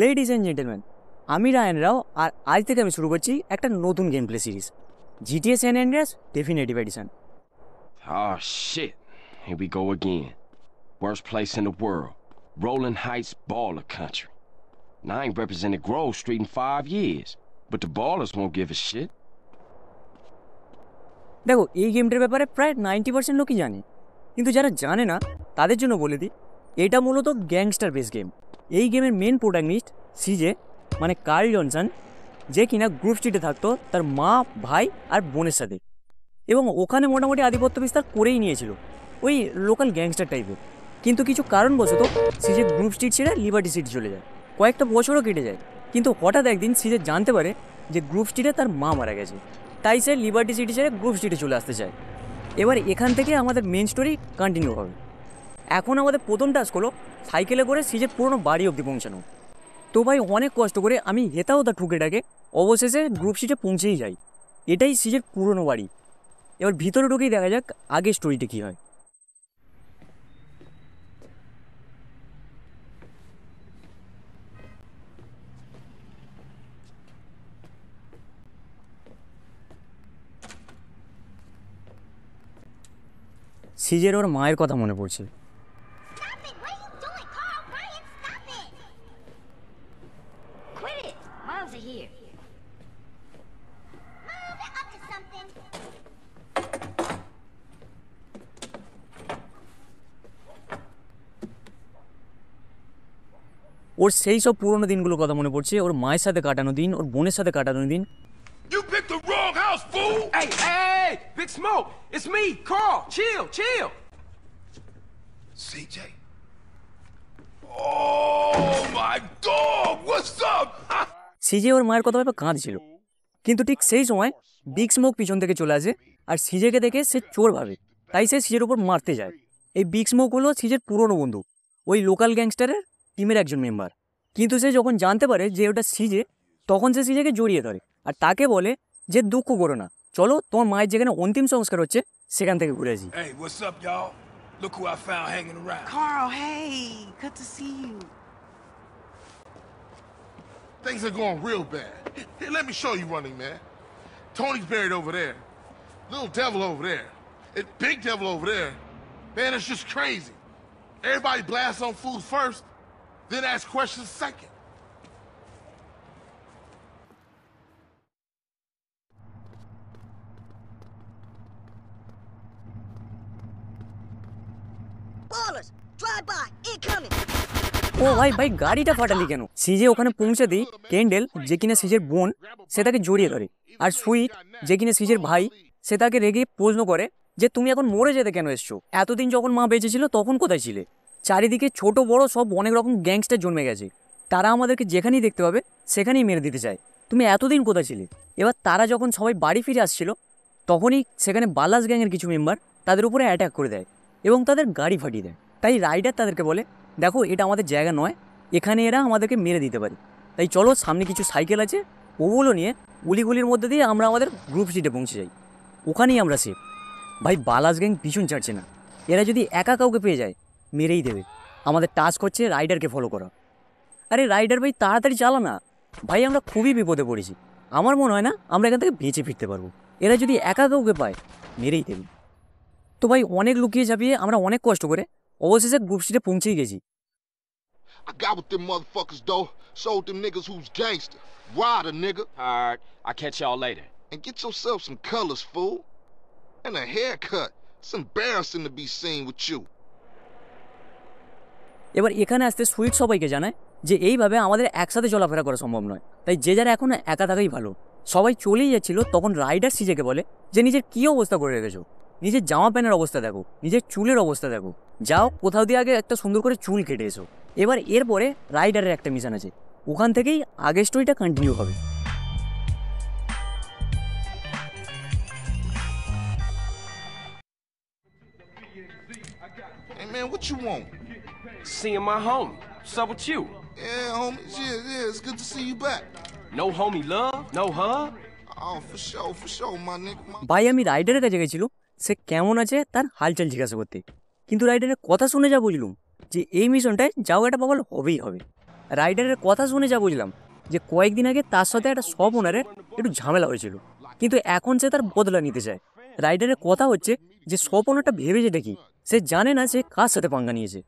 Ladies and gentleman আমি রায়ন রাও আর আজ থেকে আমি শুরু করছি একটা নতুন game play series GTS an Andreas definitive edition Oh shit. Here we go again. Worst place in the world. Rolling Heights baller country. Now I ain't represented Grove Street in five years. But the ballers won't give a shit. দেখো এই গেমটার ব্যাপারে প্রায় ninety percent লোকই জানে কিন্তু যারা জানে না তাদের জন্য বলে দিই এটা মূলত গ্যাংস্টার বেস গেম এই গেমের মেন প্রোটাগনিস্ট সিজে মানে কার্ল জনসন যে কিনা গ্রুপ স্ট্রিটে থাকতো তার মা ভাই আর বোনের সাথে এবং ওখানে মোটামুটি আধিপত্য বিস্তার করেই নিয়েছিল ওই লোকাল গ্যাংস্টার টাইপের কিন্তু কিছু কারণবশত সিজে গ্রুপ স্ট্রিট ছেড়ে লিবার্টি সিটি চলে যায় কয়েকটা বছরও কেটে যায় কিন্তু হঠাৎ একদিন সিজে জানতে পারে যে গ্রুপ স্ট্রিটে তার মা মারা গেছে তাই সে লিবার্টি সিটি ছেড়ে গ্রুপ স্ট্রিটে চলে আসতে চায় এবার এখান থেকে আমাদের মেন স্টোরি কন্টিনিউ হবে এখন আমাদের প্রথম টাস্ক হলো সাইকেলে করে সিজের পুরনো বাড়ি অবধি পৌঁছানো তো ভাই অনেক কষ্ট করে আমি হেতাও তা ঠুকেটাকে অবশেষে গ্রুপ সিটে পৌঁছেই যাই এটাই সিজের পুরনো বাড়ি এবার ভিতরে ঢুকেই দেখা যাক আগে স্টোরিটা কী হয় সিজের ওর মায়ের কথা মনে পড়ছে ওর সেই সব পুরোনো দিনগুলোর কথা মনে পড়ছে ওর মায়ের সাথে কাটানো দিন ওর বোনের সাথে কাটানো দিন You picked the wrong house, fool! Hey, hey, Big Smoke! It's me, Carl! Chill, chill! CJ. Oh my god! What's up? সিজে ওর মায়ের কথা ভাবে কাঁদছিল কিন্তু ঠিক সেই সময় বিগ স্মোক পিছন থেকে চলে আসে আর সিজেকে দেখে সে চোর ভাবে তাই সে সিজের উপর মারতে যায় এই বিগ স্মোক হলো সিজের পুরনো বন্ধু ওই লোকাল গ্যাংস্টারের টিমের একজন মেম্বার কিন্তু সে যখন জানতে পারে যে ওটা সিজে তখন সে সিজেকে জড়িয়ে ধরে আর তাকে বলে যে দুঃখ করো না চলো তোমার মায়ের যেখানে অন্তিম সংস্কার হচ্ছে সেখান থেকে ঘুরে আসি Look who I found hanging around. Carl, hey, good to see you. Things are going real bad. hey, let me show you Running Man. Tony's buried over there. Little Devil over there. it Big Devil over there. Man, it's just crazy. Everybody blasts on food first, then ask questions second. ও ভাই ভাই গাড়িটা ফাটালি কেন সিজে ওখানে পৌঁছে দিই candle যে কিনা সিজের বোন সে তাকে জড়িয়ে ধরে আর সুইট যে কিনা সিজের ভাই সে তাকে রেগে প্রশ্ন করে যে তুমি এখন মরে যেতে কেন এসছো এতদিন যখন মা বেঁচে ছিল তখন কোথায় ছিলে চারিদিকে ছোট বড় সব অনেক রকম গ্যাংস্টার জন্মে গেছে তারা আমাদেরকে যেখানেই দেখতে পাবে সেখানেই মেরে দিতে চায় তুমি এতদিন কোথায় ছিলে এবার তারা যখন সবাই বাড়ি ফিরে আসছিল তখনই সেখানে বালাস গ্যাংয়ের কিছু মেম্বার তাদের উপরে অ্যাটাক করে দেয় এবং তাদের গাড়ি ফাটিয়ে দেয় তাই রাইডার তাদেরকে বলে দেখো এটা আমাদের জায়গা নয় এখানে এরা আমাদেরকে মেরে দিতে পারে তাই চলো সামনে কিছু সাইকেল আছে ওগুলো নিয়ে উলিগুলির মধ্যে দিয়ে আমরা আমাদের গ্রুপ সিটে পৌঁছে যাই ওখানেই আমরা সেফ ভাই বালাস গ্যাং পিছন ছাড়ছে না এরা যদি একা কাউকে পেয়ে যায় মেরেই দেবে আমাদের টাস্ক হচ্ছে রাইডারকে ফলো করা আরে রাইডার ভাই তাড়াতাড়ি চালা না ভাই আমরা খুবই বিপদে পড়েছি আমার মনে হয় না আমরা এখান থেকে বেঁচে ফিরতে পারবো এরা যদি একা কাউকে পায় মেরেই দেবে তো ভাই অনেক লুকিয়ে চাপিয়ে আমরা অনেক কষ্ট করে অবশেষে গ্রুপ সিটে পৌঁছেই গেছি I got with them motherfuckers though. Sold them niggas who's gangster. Ride a nigga. Alright, I'll catch y'all later. And get yourself some colors, fool. And a haircut. It's embarrassing to be seen with you. এবার এখানে আসতে sweet সবাইকে জানায় যে এইভাবে আমাদের একসাথে চলাফেরা করা সম্ভব নয় তাই যে যারা এখন একা থাকাই ভালো সবাই চলেই যাচ্ছিল তখন রাইডার সিজেকে বলে যে নিজের কী অবস্থা করে রেখেছো নিজের জামা প্যান্টের অবস্থা দেখো নিজের চুলের অবস্থা দেখো যাও কোথাও দিয়ে আগে একটা সুন্দর করে চুল কেটে এসো এবার এরপরে রাইডারের একটা মিশন আছে ওখান থেকেই আগের স্টোরিটা কন্টিনিউ হবে Man, what you want? Seeing my homie. What's up with you? Yeah, homie. Yeah, yeah. It's good to see you back. No homie love? No hug? Oh, for sure, for sure, my nigga. ভাই আমি রাইডারের কাছে গেছিল সে কেমন আছে তার হালচাল জিজ্ঞাসা করতে কিন্তু রাইডারের কথা শুনে যা বুঝলুম যে এই মিশনটায় একটা পাগল হবেই হবে রাইডারের কথা শুনে যা বুঝলাম যে কয়েকদিন আগে তার সাথে একটা সব ওনারের একটু ঝামেলা হয়েছিল কিন্তু এখন সে তার বদলা নিতে চায় রাইডারের কথা হচ্ছে যে সব ওনারটা ভেবে যেটা কি সে জানে না সে কার সাথে পাঙ্গা নিয়েছে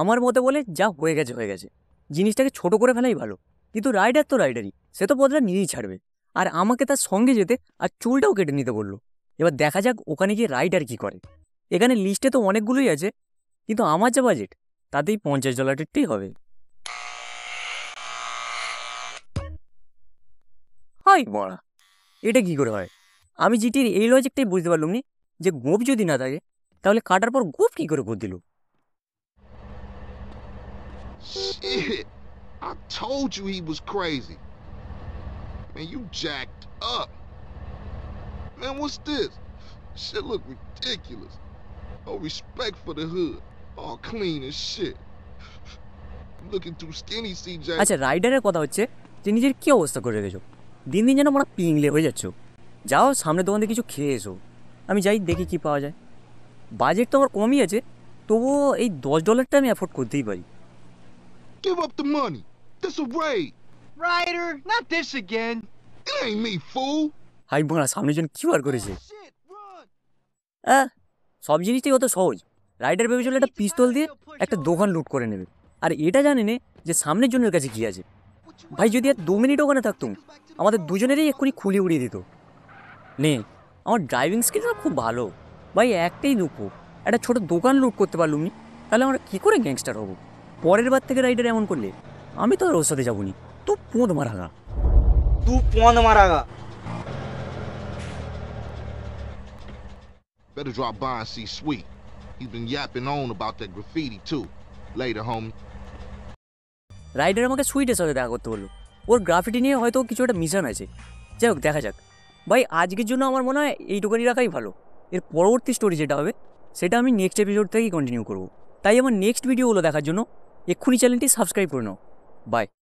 আমার মতে বলে যা হয়ে গেছে হয়ে গেছে জিনিসটাকে ছোট করে ফেলাই ভালো কিন্তু রাইডার তো রাইডারই সে তো বদলা নিয়েই ছাড়বে আর আমাকে তার সঙ্গে যেতে আর চুলটাও কেটে নিতে বললো এবার দেখা যাক ওখানে গিয়ে রাইডার কি করে এখানে লিস্টে তো অনেকগুলোই আছে কিন্তু আমার যা বাজেট তাতেই পঞ্চাশ ডলারেরটাই হবে হাই বড়া এটা কি করে হয় আমি জিটির এই লজিকটাই বুঝতে পারলাম নি যে গোপ যদি না থাকে তাহলে কাটার পর গোপ কি করে গোপ দিল Shit. I told you he was crazy. Man, you jacked up. Man, what's this? Shit look ridiculous. No respect for the hood. All clean as shit. looking too skinny, CJ. আচ্ছা রাইডারের কথা হচ্ছে যে নিজের কি অবস্থা করে রেখেছো দিন দিন যেন মোরা পিংলে হয়ে যাচ্ছ যাও সামনে দোকান থেকে কিছু খেয়ে এসো আমি যাই দেখি কি পাওয়া যায় বাজেট তো আমার কমই আছে তবুও এই দশ ডলারটা আমি অ্যাফোর্ড করতেই পারি Give up the money. This a raid. Ryder, not this again. It ain't me, fool. হাই বোনা সামনেজন কিউআর করেছে হ্যাঁ সব জিনিসটাই অত সহজ রাইডার ভেবেছিল একটা পিস্তল দিয়ে একটা দোকান লুট করে নেবে আর এটা জানে না যে সামনের জনের কাছে কী আছে ভাই যদি আর দু মিনিট ওখানে থাকতুম আমাদের দুজনেরই এক্ষুনি খুলে উড়িয়ে দিত নে আমার ড্রাইভিং স্কিলটা খুব ভালো ভাই একটাই দুঃখ একটা ছোট দোকান লুট করতে পারলুম নি তাহলে আমরা কী করে গ্যাংস্টার হবো পরের বার থেকে রাইডার এমন করলে আমি তো আর ওর সাথে যাবো নি তু পোঁদ মারাগা তু পোঁদ মারাগা Better drop by and see Sweet. He's been yapping on about that graffiti too. Later, homie. Ryder আমাকে সুইটের সাথে দেখা করতে বললো ওর গ্রাফিটি নিয়ে হয়তো কিছু একটা মিশন আছে যাই হোক দেখা যাক ভাই আজকের জন্য আমার মনে হয় এইটুকানি রাখাই ভালো এর পরবর্তী স্টোরি যেটা হবে সেটা আমি নেক্সট এপিসোড থেকেই কন্টিনিউ করব তাই আমার নেক্সট ভিডিওগুলো দেখার জন্য এক্ষুনি চ্যানেলটি সাবস্ক্রাইব করে নাও বাই